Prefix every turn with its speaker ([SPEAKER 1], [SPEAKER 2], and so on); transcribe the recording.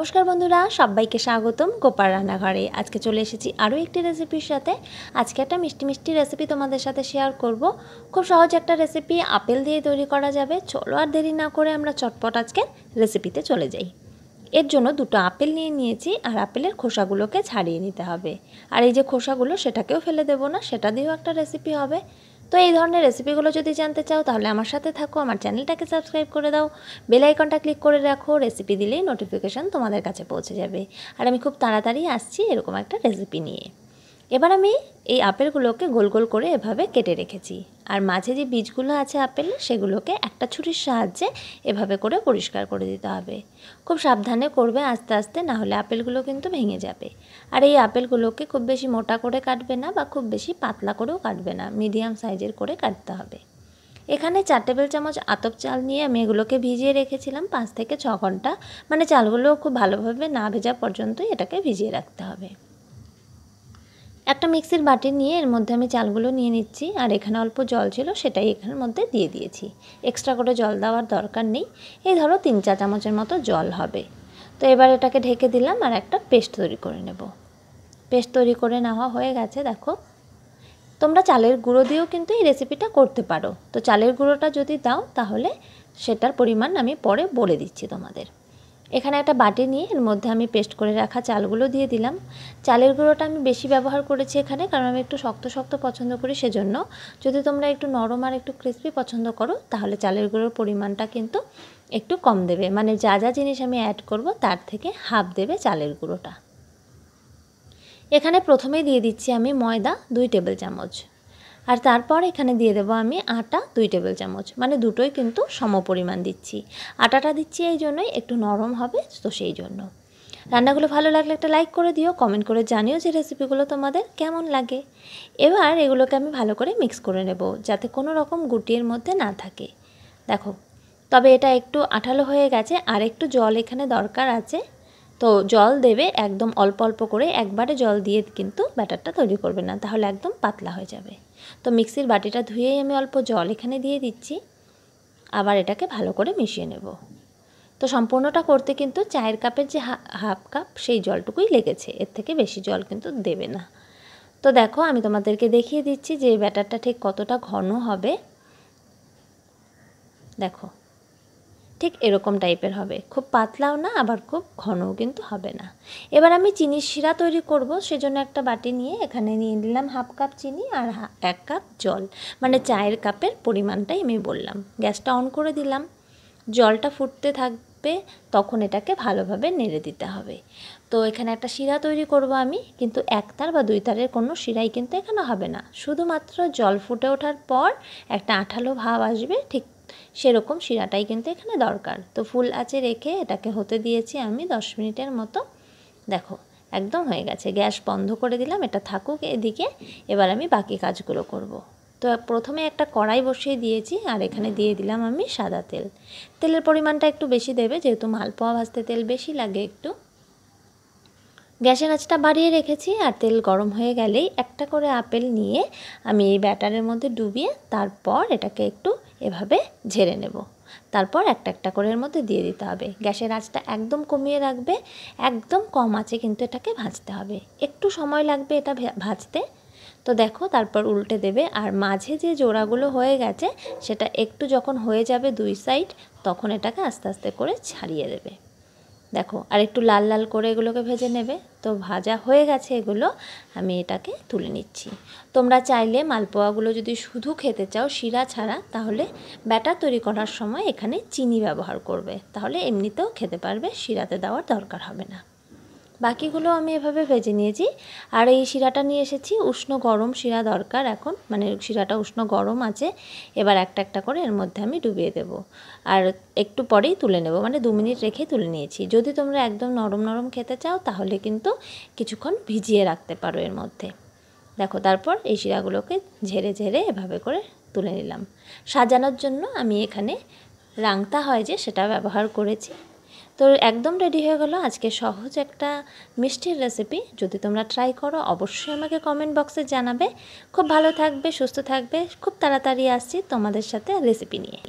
[SPEAKER 1] নমস্কার বন্ধুরা সবাইকে স্বাগতম গোপাল রান্নাঘরে আজকে চলে এসেছি আরও একটি রেসিপির সাথে আজকে একটা মিষ্টি মিষ্টি রেসিপি তোমাদের সাথে শেয়ার করব খুব সহজ একটা রেসিপি আপেল দিয়ে তৈরি করা যাবে চলো আর দেরি না করে আমরা চটপট আজকে রেসিপিতে চলে যাই এর জন্য দুটো আপেল নিয়ে নিয়েছি আর আপেলের খোসাগুলোকে ছাড়িয়ে নিতে হবে আর এই যে খোসাগুলো সেটাকেও ফেলে দেবো না সেটা দিয়েও একটা রেসিপি হবে তো এই ধরনের রেসিপিগুলো যদি জানতে চাও তাহলে আমার সাথে থাকো আমার চ্যানেলটাকে সাবস্ক্রাইব করে দাও বেল আইকনটা ক্লিক করে রাখো রেসিপি দিলেই নোটিফিকেশান তোমাদের কাছে পৌঁছে যাবে আর আমি খুব তাড়াতাড়ি আসছি এরকম একটা রেসিপি নিয়ে এবার আমি এই আপেলগুলোকে গোল গোল করে এভাবে কেটে রেখেছি আর মাঝে যে বীজগুলো আছে আপেল সেগুলোকে একটা ছুরির সাহায্যে এভাবে করে পরিষ্কার করে দিতে হবে খুব সাবধানে করবে আস্তে আস্তে না হলে আপেলগুলো কিন্তু ভেঙে যাবে আর এই আপেলগুলোকে খুব বেশি মোটা করে কাটবে না বা খুব বেশি পাতলা করেও কাটবে না মিডিয়াম সাইজের করে কাটতে হবে এখানে চার টেবিল চামচ আতপ চাল নিয়ে আমি এগুলোকে ভিজিয়ে রেখেছিলাম পাঁচ থেকে ছ ঘন্টা মানে চালগুলো খুব ভালোভাবে না ভেজা পর্যন্তই এটাকে ভিজিয়ে রাখতে হবে একটা মিক্সির বাটি নিয়ে এর মধ্যে আমি চালগুলো নিয়ে নিচ্ছি আর এখানে অল্প জল ছিল সেটাই এখানের মধ্যে দিয়ে দিয়েছি এক্সট্রা করে জল দেওয়ার দরকার নেই এই ধরো তিন চা চামচের মতো জল হবে তো এবার এটাকে ঢেকে দিলাম আর একটা পেস্ট তৈরি করে নেব পেস্ট তৈরি করে নেওয়া হয়ে গেছে দেখো তোমরা চালের গুঁড়ো দিয়েও কিন্তু এই রেসিপিটা করতে পারো তো চালের গুঁড়োটা যদি দাও তাহলে সেটার পরিমাণ আমি পরে বলে দিচ্ছি তোমাদের এখানে একটা বাটি নিয়ে এর মধ্যে আমি পেস্ট করে রাখা চালগুলো দিয়ে দিলাম চালের গুঁড়োটা আমি বেশি ব্যবহার করেছি এখানে কারণ আমি একটু শক্ত শক্ত পছন্দ করি সেজন্য যদি তোমরা একটু নরম আর একটু ক্রিসপি পছন্দ করো তাহলে চালের গুঁড়োর পরিমাণটা কিন্তু একটু কম দেবে মানে যা যা জিনিস আমি অ্যাড করব তার থেকে হাফ দেবে চালের গুঁড়োটা এখানে প্রথমেই দিয়ে দিচ্ছি আমি ময়দা দুই টেবিল চামচ আর তারপর এখানে দিয়ে দেবো আমি আটা দুই টেবিল চামচ মানে দুটোই কিন্তু সম পরিমাণ দিচ্ছি আটাটা দিচ্ছি এই জন্যই একটু নরম হবে তো সেই জন্য রান্নাগুলো ভালো লাগলে একটা লাইক করে দিও কমেন্ট করে জানিও যে রেসিপিগুলো তোমাদের কেমন লাগে এবার এগুলোকে আমি ভালো করে মিক্স করে নেব যাতে কোনো রকম গুটির মধ্যে না থাকে দেখো তবে এটা একটু আঠালো হয়ে গেছে আর একটু জল এখানে দরকার আছে তো জল দেবে একদম অল্প অল্প করে একবারে জল দিয়ে কিন্তু ব্যাটারটা তৈরি করবে না তাহলে একদম পাতলা হয়ে যাবে তো মিক্সির বাটিটা ধুয়েই আমি অল্প জল এখানে দিয়ে দিচ্ছি আবার এটাকে ভালো করে মিশিয়ে নেব তো সম্পূর্ণটা করতে কিন্তু চায়ের কাপের যে হাফ কাপ সেই জলটুকুই লেগেছে এর থেকে বেশি জল কিন্তু দেবে না তো দেখো আমি তোমাদেরকে দেখিয়ে দিচ্ছি যে ব্যাটারটা ঠিক কতটা ঘন হবে দেখো ঠিক এরকম টাইপের হবে খুব পাতলাও না আবার খুব ঘনও কিন্তু হবে না এবার আমি চিনির শিরা তৈরি করব সেজন্য একটা বাটি নিয়ে এখানে নিয়ে নিলাম হাফ কাপ চিনি আর এক কাপ জল মানে চায়ের কাপের পরিমাণটাই আমি বললাম গ্যাসটা অন করে দিলাম জলটা ফুটতে থাকবে তখন এটাকে ভালোভাবে নেড়ে দিতে হবে তো এখানে একটা শিরা তৈরি করব আমি কিন্তু একতার বা দুই তারের কোনো শিরাই কিন্তু এখানে হবে না শুধুমাত্র জল ফুটে ওঠার পর একটা আঠালো ভাব আসবে ঠিক সেরকম শিরাটাই কিন্তু এখানে দরকার তো ফুল আঁচে রেখে এটাকে হতে দিয়েছি আমি দশ মিনিটের মতো দেখো একদম হয়ে গেছে গ্যাস বন্ধ করে দিলাম এটা থাকুক এদিকে এবার আমি বাকি কাজগুলো করব। তো প্রথমে একটা কড়াই বসিয়ে দিয়েছি আর এখানে দিয়ে দিলাম আমি সাদা তেল তেলের পরিমাণটা একটু বেশি দেবে যেহেতু মালপোয়া ভাজতে তেল বেশি লাগে একটু গ্যাসের আঁচটা বাড়িয়ে রেখেছি আর তেল গরম হয়ে গেলেই একটা করে আপেল নিয়ে আমি এই ব্যাটারের মধ্যে ডুবিয়ে তারপর এটাকে একটু এভাবে ঝেড়ে নেব তারপর একটা একটা করে এর মধ্যে দিয়ে দিতে হবে গ্যাসের আঁচটা একদম কমিয়ে রাখবে একদম কম আছে কিন্তু এটাকে ভাজতে হবে একটু সময় লাগবে এটা ভাজতে তো দেখো তারপর উল্টে দেবে আর মাঝে যে জোড়াগুলো হয়ে গেছে সেটা একটু যখন হয়ে যাবে দুই সাইড তখন এটাকে আস্তে আস্তে করে ছাড়িয়ে দেবে দেখো আর একটু লাল লাল করে এগুলোকে ভেজে নেবে তো ভাজা হয়ে গেছে এগুলো আমি এটাকে তুলে নিচ্ছি তোমরা চাইলে মালপোয়াগুলো যদি শুধু খেতে চাও শিরা ছাড়া তাহলে ব্যাটার তৈরি করার সময় এখানে চিনি ব্যবহার করবে তাহলে এমনিতেও খেতে পারবে শিরাতে দেওয়ার দরকার হবে না বাকিগুলো আমি এভাবে ভেজে নিয়েছি আর এই শিরাটা নিয়ে এসেছি উষ্ণ গরম শিরা দরকার এখন মানে শিরাটা উষ্ণ গরম আছে এবার একটা একটা করে এর মধ্যে আমি ডুবিয়ে দেব আর একটু পরেই তুলে নেব মানে দু মিনিট রেখে তুলে নিয়েছি যদি তোমরা একদম নরম নরম খেতে চাও তাহলে কিন্তু কিছুক্ষণ ভিজিয়ে রাখতে পারো এর মধ্যে দেখো তারপর এই শিরাগুলোকে ঝেড়ে ঝেড়ে এভাবে করে তুলে নিলাম সাজানোর জন্য আমি এখানে রাংতা হয় যে সেটা ব্যবহার করেছি তো একদম রেডি হয়ে গেল আজকে সহজ একটা মিষ্টির রেসিপি যদি তোমরা ট্রাই করো অবশ্যই আমাকে কমেন্ট বক্সে জানাবে খুব ভালো থাকবে সুস্থ থাকবে খুব তাড়াতাড়ি আসছি তোমাদের সাথে রেসিপি নিয়ে